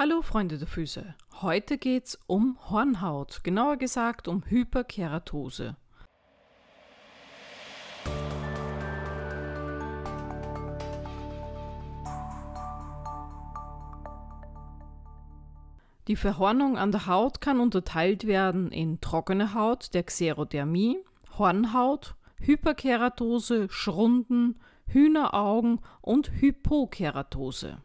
Hallo Freunde der Füße. Heute geht's um Hornhaut, genauer gesagt um Hyperkeratose. Die Verhornung an der Haut kann unterteilt werden in trockene Haut, der Xerodermie, Hornhaut, Hyperkeratose, Schrunden, Hühneraugen und Hypokeratose.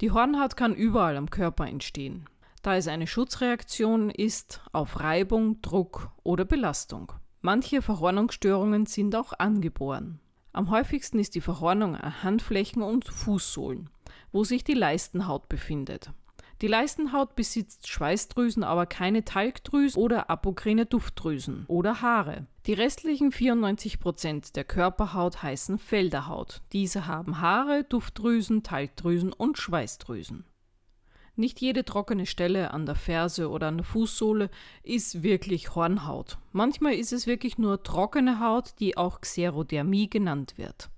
Die Hornhaut kann überall am Körper entstehen, da es eine Schutzreaktion ist auf Reibung, Druck oder Belastung. Manche Verhornungsstörungen sind auch angeboren. Am häufigsten ist die Verhornung an Handflächen und Fußsohlen, wo sich die Leistenhaut befindet. Die Leistenhaut besitzt Schweißdrüsen, aber keine Talgdrüsen oder apokrine Duftdrüsen oder Haare. Die restlichen 94 der Körperhaut heißen Felderhaut. Diese haben Haare, Duftdrüsen, Talgdrüsen und Schweißdrüsen. Nicht jede trockene Stelle an der Ferse oder an der Fußsohle ist wirklich Hornhaut. Manchmal ist es wirklich nur trockene Haut, die auch Xerodermie genannt wird.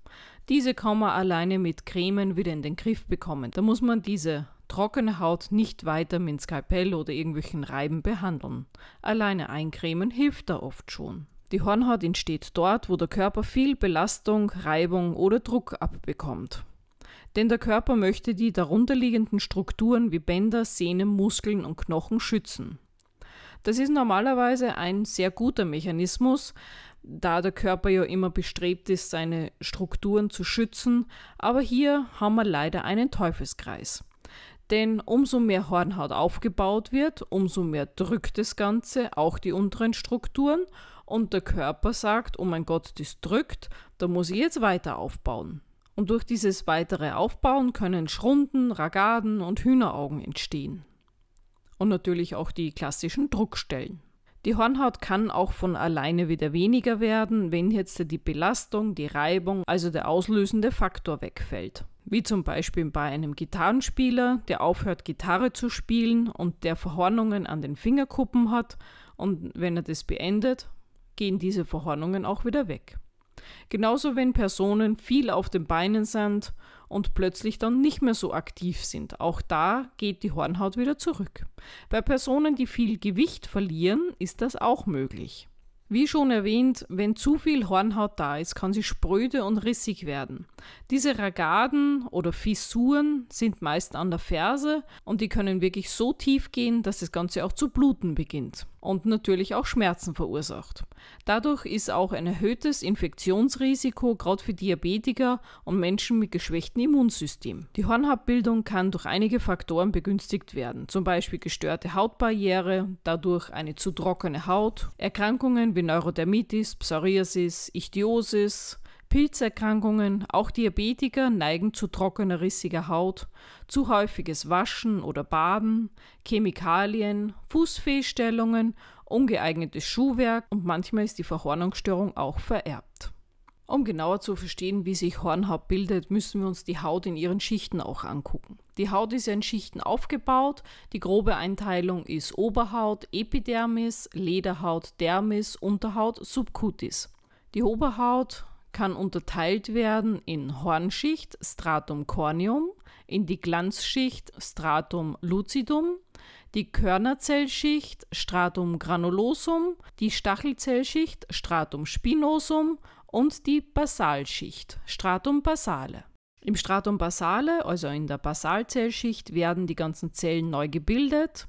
Diese kann man alleine mit Cremen wieder in den Griff bekommen. Da muss man diese trockene Haut nicht weiter mit Skalpell oder irgendwelchen Reiben behandeln. Alleine eincremen hilft da oft schon. Die Hornhaut entsteht dort, wo der Körper viel Belastung, Reibung oder Druck abbekommt. Denn der Körper möchte die darunterliegenden Strukturen wie Bänder, Sehnen, Muskeln und Knochen schützen. Das ist normalerweise ein sehr guter Mechanismus, da der Körper ja immer bestrebt ist, seine Strukturen zu schützen, aber hier haben wir leider einen Teufelskreis. Denn umso mehr Hornhaut aufgebaut wird, umso mehr drückt das Ganze auch die unteren Strukturen und der Körper sagt, oh mein Gott, das drückt, da muss ich jetzt weiter aufbauen. Und durch dieses weitere Aufbauen können Schrunden, Ragaden und Hühneraugen entstehen. Und natürlich auch die klassischen Druckstellen. Die Hornhaut kann auch von alleine wieder weniger werden, wenn jetzt die Belastung, die Reibung, also der auslösende Faktor wegfällt. Wie zum Beispiel bei einem Gitarrenspieler, der aufhört, Gitarre zu spielen und der Verhornungen an den Fingerkuppen hat und wenn er das beendet, gehen diese Verhornungen auch wieder weg. Genauso wenn Personen viel auf den Beinen sind und plötzlich dann nicht mehr so aktiv sind. Auch da geht die Hornhaut wieder zurück. Bei Personen, die viel Gewicht verlieren, ist das auch möglich. Wie schon erwähnt, wenn zu viel Hornhaut da ist, kann sie spröde und rissig werden. Diese Ragaden oder Fissuren sind meist an der Ferse und die können wirklich so tief gehen, dass das Ganze auch zu bluten beginnt und natürlich auch Schmerzen verursacht. Dadurch ist auch ein erhöhtes Infektionsrisiko gerade für Diabetiker und Menschen mit geschwächtem Immunsystem. Die Hornhautbildung kann durch einige Faktoren begünstigt werden, zum Beispiel gestörte Hautbarriere, dadurch eine zu trockene Haut, Erkrankungen wie Neurodermitis, Psoriasis, Ichthyosis, Pilzerkrankungen, auch Diabetiker neigen zu trockener, rissiger Haut, zu häufiges Waschen oder Baden, Chemikalien, Fußfehlstellungen, ungeeignetes Schuhwerk und manchmal ist die Verhornungsstörung auch vererbt. Um genauer zu verstehen, wie sich Hornhaut bildet, müssen wir uns die Haut in ihren Schichten auch angucken. Die Haut ist in Schichten aufgebaut. Die grobe Einteilung ist Oberhaut, Epidermis, Lederhaut, Dermis, Unterhaut, Subcutis. Die Oberhaut kann unterteilt werden in Hornschicht, Stratum corneum, in die Glanzschicht, Stratum lucidum, die Körnerzellschicht Stratum granulosum, die Stachelzellschicht Stratum spinosum und die Basalschicht Stratum basale. Im Stratum basale, also in der Basalzellschicht, werden die ganzen Zellen neu gebildet.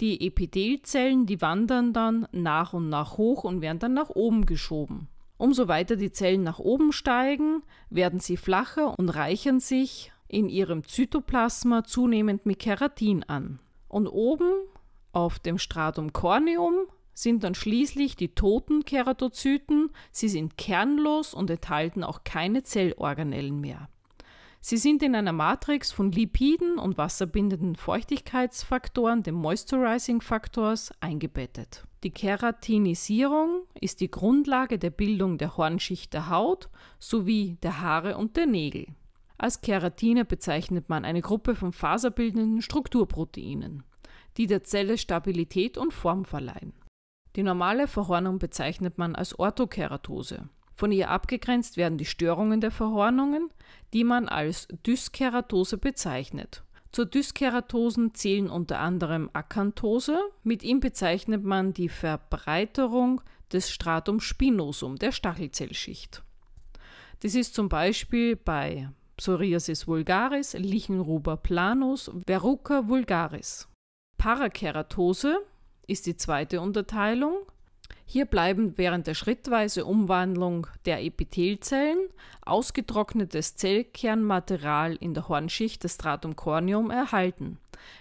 Die Epithelzellen, die wandern dann nach und nach hoch und werden dann nach oben geschoben. Umso weiter die Zellen nach oben steigen, werden sie flacher und reichern sich in ihrem Zytoplasma zunehmend mit Keratin an und oben auf dem Stratum corneum sind dann schließlich die toten Keratozyten. Sie sind kernlos und enthalten auch keine Zellorganellen mehr. Sie sind in einer Matrix von Lipiden und wasserbindenden Feuchtigkeitsfaktoren, dem Moisturizing Faktors, eingebettet. Die Keratinisierung ist die Grundlage der Bildung der Hornschicht der Haut sowie der Haare und der Nägel. Als Keratine bezeichnet man eine Gruppe von faserbildenden Strukturproteinen, die der Zelle Stabilität und Form verleihen. Die normale Verhornung bezeichnet man als Orthokeratose. Von ihr abgegrenzt werden die Störungen der Verhornungen, die man als Dyskeratose bezeichnet. Zur Dyskeratosen zählen unter anderem Akanthose, mit ihm bezeichnet man die Verbreiterung des Stratum spinosum, der Stachelzellschicht. Das ist zum Beispiel bei Psoriasis vulgaris, Lichenruber planus, Verruca vulgaris. Parakeratose ist die zweite Unterteilung. Hier bleiben während der schrittweise Umwandlung der Epithelzellen ausgetrocknetes Zellkernmaterial in der Hornschicht des Stratum corneum erhalten.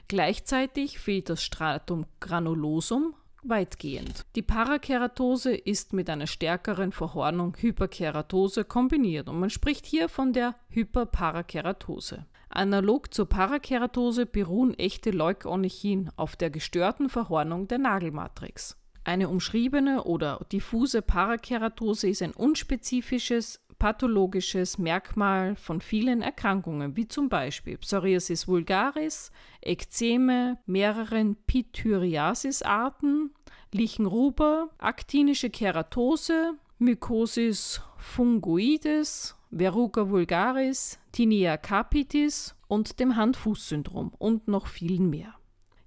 Gleichzeitig fehlt das Stratum granulosum weitgehend. Die Parakeratose ist mit einer stärkeren Verhornung Hyperkeratose kombiniert und man spricht hier von der Hyperparakeratose. Analog zur Parakeratose beruhen echte Leukornichin auf der gestörten Verhornung der Nagelmatrix. Eine umschriebene oder diffuse Parakeratose ist ein unspezifisches, pathologisches Merkmal von vielen Erkrankungen, wie zum Beispiel Psoriasis vulgaris, Ekzeme, mehreren Pityriasis-Arten, Lichenruber, aktinische Keratose, Mycosis fungoides, Verruga vulgaris, Tinea capitis und dem Hand-Fuß-Syndrom und noch vielen mehr.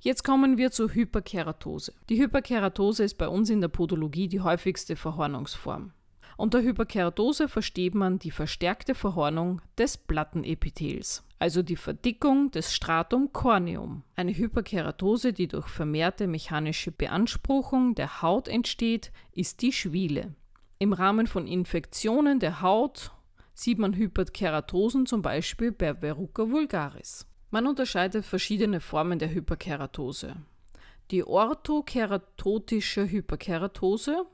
Jetzt kommen wir zur Hyperkeratose. Die Hyperkeratose ist bei uns in der Podologie die häufigste Verhornungsform. Unter Hyperkeratose versteht man die verstärkte Verhornung des Plattenepithels, also die Verdickung des Stratum corneum. Eine Hyperkeratose, die durch vermehrte mechanische Beanspruchung der Haut entsteht, ist die Schwiele. Im Rahmen von Infektionen der Haut sieht man Hyperkeratosen zum Beispiel bei Verruca vulgaris. Man unterscheidet verschiedene Formen der Hyperkeratose. Die orthokeratotische Hyperkeratose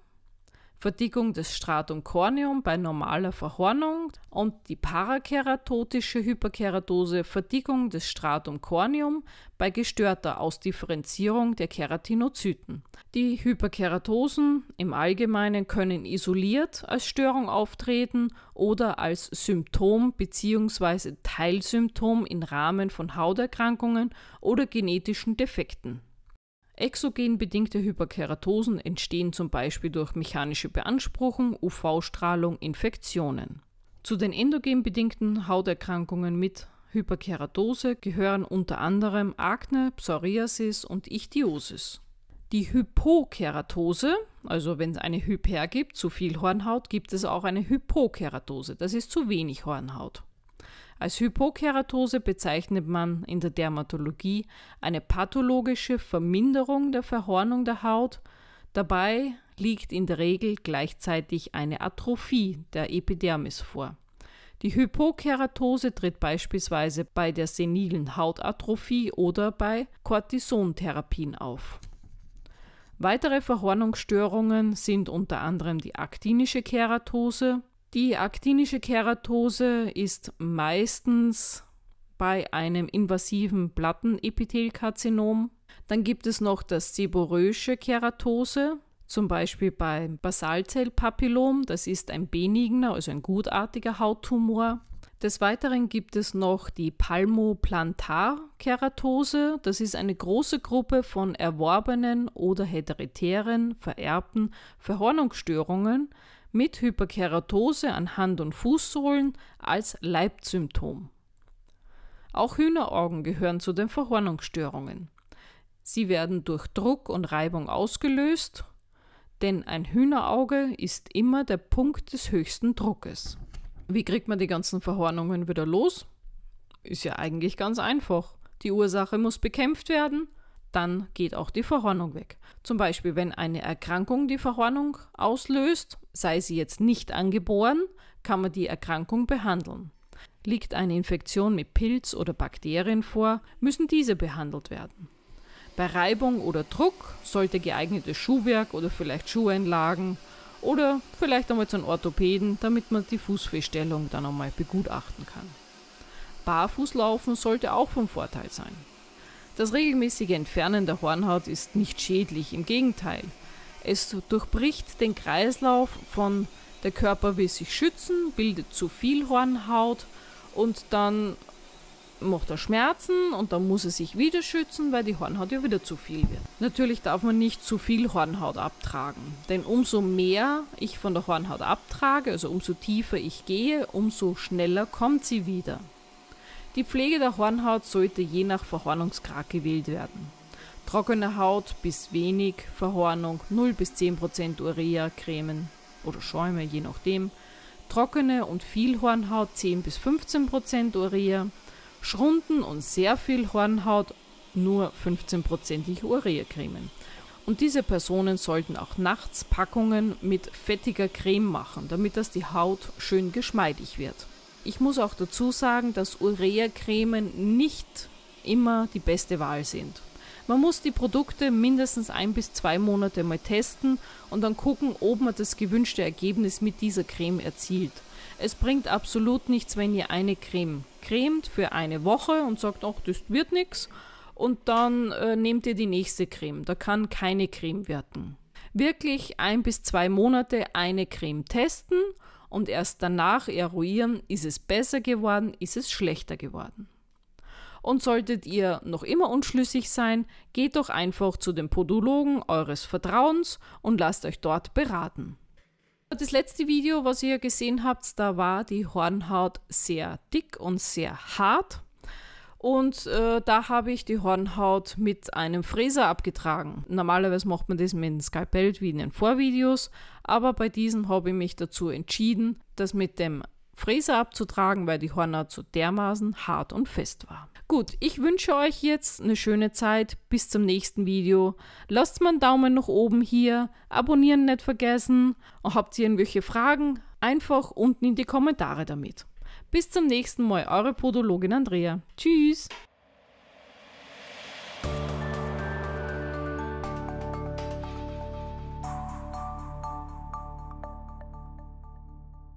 Verdickung des Stratum corneum bei normaler Verhornung und die parakeratotische Hyperkeratose Verdickung des Stratum corneum bei gestörter Ausdifferenzierung der Keratinozyten. Die Hyperkeratosen im Allgemeinen können isoliert als Störung auftreten oder als Symptom bzw. Teilsymptom im Rahmen von Hauterkrankungen oder genetischen Defekten. Exogen bedingte Hyperkeratosen entstehen zum Beispiel durch mechanische Beanspruchung, UV-Strahlung, Infektionen. Zu den endogen bedingten Hauterkrankungen mit Hyperkeratose gehören unter anderem Akne, Psoriasis und Ichthyosis. Die Hypokeratose, also wenn es eine Hyper gibt, zu viel Hornhaut, gibt es auch eine Hypokeratose, das ist zu wenig Hornhaut. Als Hypokeratose bezeichnet man in der Dermatologie eine pathologische Verminderung der Verhornung der Haut. Dabei liegt in der Regel gleichzeitig eine Atrophie der Epidermis vor. Die Hypokeratose tritt beispielsweise bei der senilen Hautatrophie oder bei Cortisontherapien auf. Weitere Verhornungsstörungen sind unter anderem die aktinische Keratose, die aktinische Keratose ist meistens bei einem invasiven Plattenepithelkarzinom. Dann gibt es noch das seborröische Keratose, zum Beispiel beim Basalzellpapillom, das ist ein benigner, also ein gutartiger Hauttumor. Des Weiteren gibt es noch die Palmoplantar-Keratose. das ist eine große Gruppe von erworbenen oder heteritären, vererbten Verhornungsstörungen mit Hyperkeratose an Hand- und Fußsohlen als Leibsymptom. Auch Hühneraugen gehören zu den Verhornungsstörungen. Sie werden durch Druck und Reibung ausgelöst, denn ein Hühnerauge ist immer der Punkt des höchsten Druckes. Wie kriegt man die ganzen Verhornungen wieder los? Ist ja eigentlich ganz einfach. Die Ursache muss bekämpft werden dann geht auch die Verhornung weg. Zum Beispiel, wenn eine Erkrankung die Verhornung auslöst, sei sie jetzt nicht angeboren, kann man die Erkrankung behandeln. Liegt eine Infektion mit Pilz oder Bakterien vor, müssen diese behandelt werden. Bei Reibung oder Druck sollte geeignetes Schuhwerk oder vielleicht Schuheinlagen oder vielleicht einmal zu einem Orthopäden, damit man die Fußfeststellung dann einmal begutachten kann. Barfußlaufen sollte auch von Vorteil sein. Das regelmäßige Entfernen der Hornhaut ist nicht schädlich, im Gegenteil. Es durchbricht den Kreislauf von der Körper will sich schützen, bildet zu viel Hornhaut und dann macht er Schmerzen und dann muss er sich wieder schützen, weil die Hornhaut ja wieder zu viel wird. Natürlich darf man nicht zu viel Hornhaut abtragen, denn umso mehr ich von der Hornhaut abtrage, also umso tiefer ich gehe, umso schneller kommt sie wieder. Die Pflege der Hornhaut sollte je nach Verhornungsgrad gewählt werden. Trockene Haut bis wenig, Verhornung 0 bis 10% Urea, Cremen oder Schäume, je nachdem. Trockene und viel Hornhaut 10 bis 15% Urea. Schrunden und sehr viel Hornhaut nur 15% Urea-Cremen. Und diese Personen sollten auch nachts Packungen mit fettiger Creme machen, damit das die Haut schön geschmeidig wird. Ich muss auch dazu sagen, dass Urea-Cremen nicht immer die beste Wahl sind. Man muss die Produkte mindestens ein bis zwei Monate mal testen und dann gucken, ob man das gewünschte Ergebnis mit dieser Creme erzielt. Es bringt absolut nichts, wenn ihr eine Creme cremt für eine Woche und sagt, ach, das wird nichts und dann äh, nehmt ihr die nächste Creme. Da kann keine Creme werden. Wirklich ein bis zwei Monate eine Creme testen und erst danach eruieren, ist es besser geworden, ist es schlechter geworden. Und solltet ihr noch immer unschlüssig sein, geht doch einfach zu dem Podologen eures Vertrauens und lasst euch dort beraten. Das letzte Video, was ihr gesehen habt, da war die Hornhaut sehr dick und sehr hart. Und äh, da habe ich die Hornhaut mit einem Fräser abgetragen. Normalerweise macht man das mit einem Skalpell wie in den Vorvideos, aber bei diesem habe ich mich dazu entschieden, das mit dem Fräser abzutragen, weil die Hornhaut so dermaßen hart und fest war. Gut, ich wünsche euch jetzt eine schöne Zeit. Bis zum nächsten Video. Lasst mal einen Daumen nach oben hier. Abonnieren nicht vergessen. Und habt ihr irgendwelche Fragen? Einfach unten in die Kommentare damit. Bis zum nächsten Mal, eure Podologin Andrea. Tschüss!